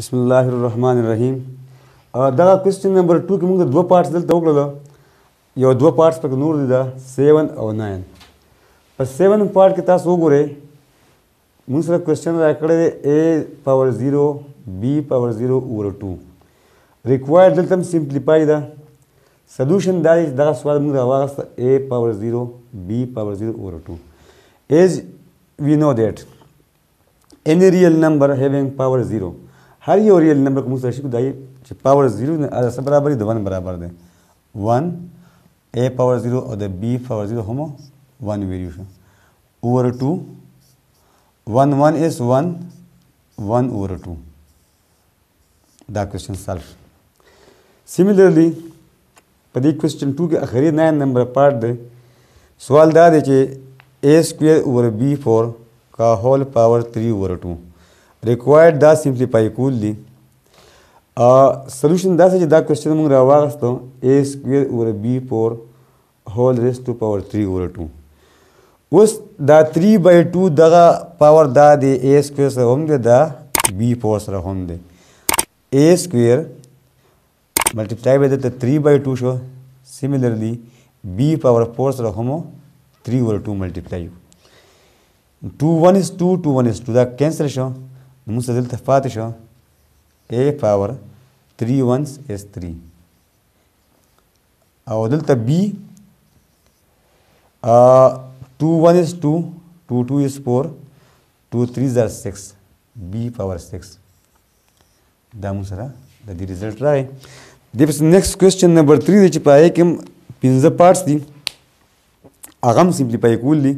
بسم الله الرحمن الرحیم دا کوېسچن نمبر 2 کې موږ دوه پارټس دلته وکړل یو دوه پارټس پکې نور دي دا 7 او 9 په 7 پارټ کې تاسو وګورئ موږ سره کوېسچن راکړی دی a پاور 0 b پاور 0 اوور 2 ریکوایرډ دلته هم سمپلیفای ده سلوشن دا دی چې دغه سوال موږ راواغسته a پاور 0 b پاور 0 اوور 2 as we know that any real number having power 0 هر یو ریل نمبر کوم سره شي کو دای چې پاور 0 نه سره برابر دی 1 برابر دی 1 a پاور 0 او د b پاور 0 هم 1 ویریشن اوور 2 1 1 is 1 1 over 2 دا question solved similarly په دې question 2 کې اخري 9 نمبر پارت دی سوال دا دی چې a square over b4 کا whole power 3 over 2 ریکوایرډ دا سمپلیفای کول دي ا سولوشن دا چې دا کوېشن موږ راوغستو a سکوير اور b پور هول ریس ټو پاور 3 اور 2 اوس دا 3 بای 2 دغه پاور دا دی a سکوير سره هم دی دا b پور سره هم دی a سکوير ملټیپلای به د 3 بای 2 شو سیمیلرلی b پاور 4 سره هم 3 اور 2 ملټیپلای 2 1 is 2 2 1 is 2 دا کینسل شو موږ دلته پاتې شو a پاور 3 1s is 3 او دلته b 2 1 is 2 2 2 is 4 2 3 are 6 b power 6 دا موږ سره د دې رزلټ راغی د پس نیکسټ کوېشن نمبر 3 دی چې پای کې پنځه پارټس دي هغه هم سمپلیفای کول دي